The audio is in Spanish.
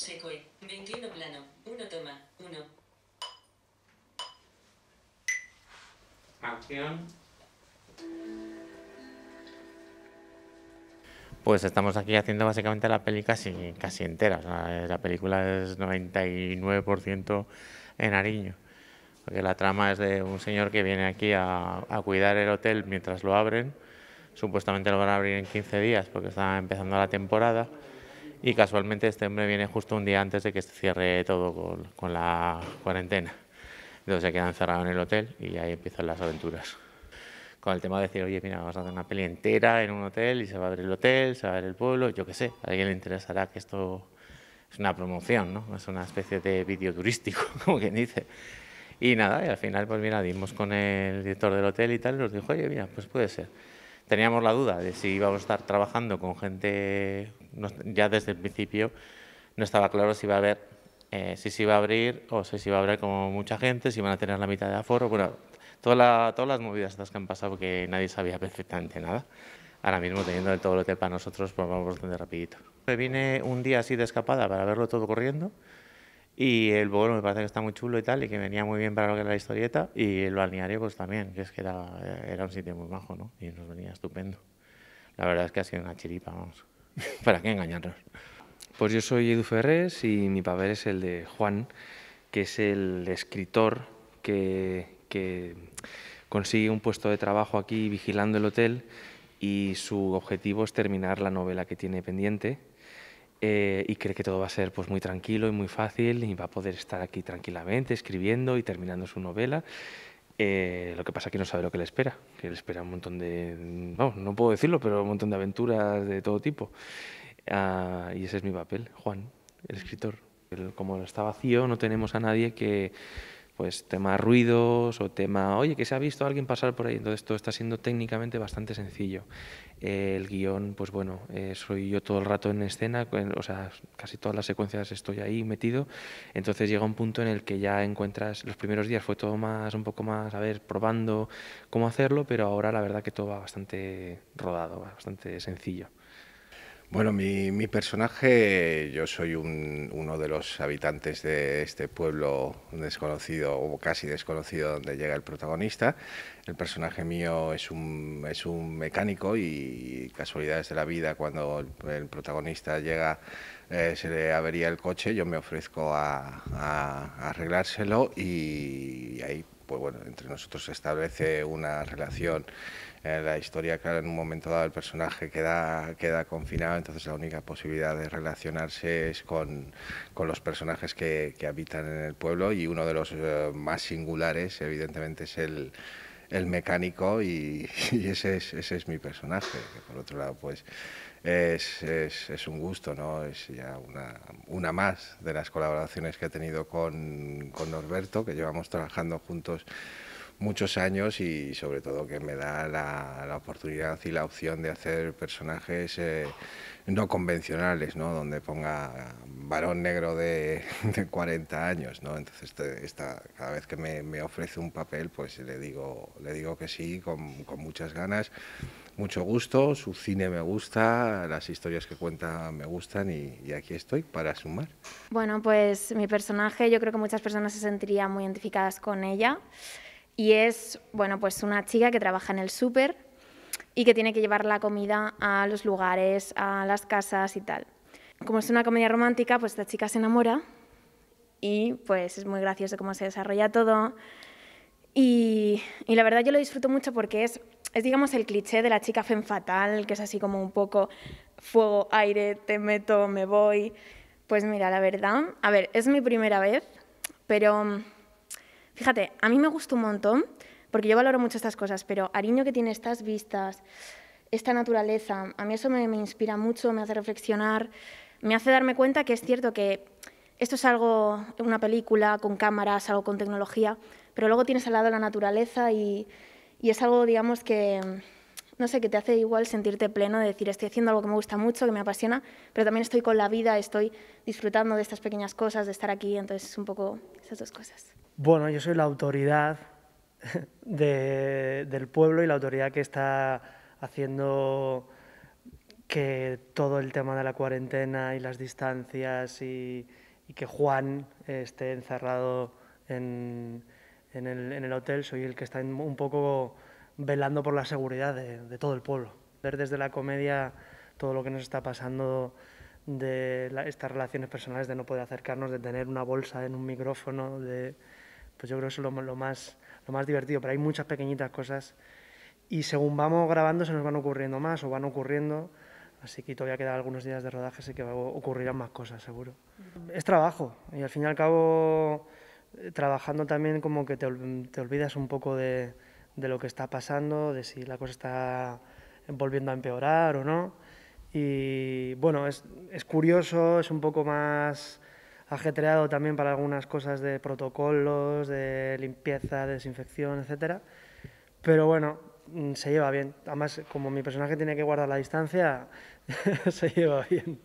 Seco 21 plano. 1 toma. 1. Acción. Pues estamos aquí haciendo básicamente la película casi, entera. la película es 99% en Ariño. Porque la trama es de un señor que viene aquí a, a cuidar el hotel mientras lo abren. Supuestamente lo van a abrir en 15 días porque está empezando la temporada y casualmente este hombre viene justo un día antes de que se cierre todo con, la cuarentena. Entonces se queda encerrado en el hotel y ahí empiezan las aventuras. Con el tema de decir, oye, mira, vamos a hacer una peli entera en un hotel y se va a abrir el hotel, se va a abrir el pueblo, yo qué sé, a alguien le interesará que esto es una promoción, ¿no? Es una especie de vídeo turístico, como quien dice. Y nada, y al final, pues mira, dimos con el director del hotel y tal, y nos dijo, oye, mira, pues puede ser. Teníamos la duda de si íbamos a estar trabajando con gente ya desde el principio no estaba claro si iba a haber, eh, si se iba a abrir o si se iba a abrir como mucha gente, si iban a tener la mitad de aforo, bueno, todas las movidas estas que han pasado porque nadie sabía perfectamente nada. Ahora mismo teniendo todo el hotel para nosotros, pues vamos bastante rapidito. Me vine un día así de escapada para verlo todo corriendo y el bolo me parece que está muy chulo y tal, y que venía muy bien para lo que era la historieta, y el balneario pues también, que es que era, un sitio muy bajo, Y nos venía estupendo. La verdad es que ha sido una chiripa, vamos. ¿Para qué engañarnos? Pues yo soy Edu Ferrés y mi papel es el de Juan, que es el escritor que, consigue un puesto de trabajo aquí vigilando el hotel y su objetivo es terminar la novela que tiene pendiente eh, y cree que todo va a ser pues, muy tranquilo y muy fácil y va a poder estar aquí tranquilamente escribiendo y terminando su novela eh, lo que pasa es que no sabe lo que le espera, que le espera un montón de, vamos, no puedo decirlo, pero un montón de aventuras de todo tipo. Ah, y ese es mi papel, Juan, el escritor. como está vacío, no tenemos a nadie que pues tema ruidos o tema, oye, que se ha visto alguien pasar por ahí. Entonces todo está siendo técnicamente bastante sencillo. Eh, el guión, pues bueno, eh, soy yo todo el rato en escena, o sea, casi todas las secuencias estoy ahí metido. Entonces llega un punto en el que ya encuentras, los primeros días fue todo más, un poco más, a ver, probando cómo hacerlo, pero ahora la verdad que todo va bastante rodado, bastante sencillo. Bueno, mi, personaje, yo soy uno de los habitantes de este pueblo desconocido o casi desconocido donde llega el protagonista. El personaje mío es un, es un mecánico y casualidades de la vida, cuando el, protagonista llega eh, se le avería el coche, yo me ofrezco a arreglárselo y ahí pues, entre nosotros se establece una relación. en eh, la historia, claro, en un momento dado el personaje queda, queda confinado, entonces la única posibilidad de relacionarse es con, con los personajes que, habitan en el pueblo y uno de los eh, más singulares, evidentemente, es el mecánico y, ese, es, ese es mi personaje, por otro lado pues es, un gusto, ¿no? Es ya una, una, más de las colaboraciones que he tenido con, con Norberto, que llevamos trabajando juntos muchos años y sobre todo que me da la, oportunidad y la opción de hacer personajes eh, no convencionales, ¿no? donde ponga varón negro de, 40 años. ¿no? Entonces, cada vez que me, ofrece un papel, pues le digo, le digo que sí, con, muchas ganas, mucho gusto, su cine me gusta, las historias que cuenta me gustan y, y, aquí estoy para sumar. Bueno, pues mi personaje, yo creo que muchas personas se sentirían muy identificadas con ella. Y es, bueno, pues una chica que trabaja en el súper y que tiene que llevar la comida a los lugares, a las casas y tal. Como es una comedia romántica, pues esta chica se enamora y pues es muy gracioso cómo se desarrolla todo. Y, la verdad yo lo disfruto mucho porque es, es, digamos, el cliché de la chica fen fatal, que es así como un poco fuego, aire, te meto, me voy. Pues mira, la verdad, a ver, es mi primera vez, pero Fíjate, a mí me gusta un montón, porque yo valoro mucho estas cosas, pero Ariño que tiene estas vistas, esta naturaleza, a mí eso me, inspira mucho, me hace reflexionar, me hace darme cuenta que es cierto que esto es algo, una película con cámaras, algo con tecnología, pero luego tienes al lado la naturaleza y, es algo, digamos, que, no sé, que te hace igual sentirte pleno de decir, estoy haciendo algo que me gusta mucho, que me apasiona, pero también estoy con la vida, estoy disfrutando de estas pequeñas cosas, de estar aquí, entonces es un poco esas dos cosas. Bueno, yo soy la autoridad del pueblo y la autoridad que está haciendo que todo el tema de la cuarentena y las distancias y, que Juan esté encerrado en, el, hotel, soy el que está un poco velando por la seguridad de, todo el pueblo. Ver desde la comedia todo lo que nos está pasando de estas relaciones personales, de no poder acercarnos, de tener una bolsa en un micrófono, de, pues yo creo que eso es lo, más, lo más divertido, pero hay muchas pequeñitas cosas y según vamos grabando se nos van ocurriendo más o van ocurriendo, así que todavía quedan algunos días de rodaje, así que ocurrirán más cosas seguro. Es trabajo y al fin y al cabo eh, trabajando también como que te, olvidas un poco de, lo que está pasando, de si la cosa está volviendo a empeorar o no. Y bueno, es curioso, es un poco más ajetreado también para algunas cosas de protocolos, de limpieza, desinfección, etcétera. Pero bueno, mm, se lleva bien. Además, como mi personaje tiene que guardar la distancia, se lleva bien.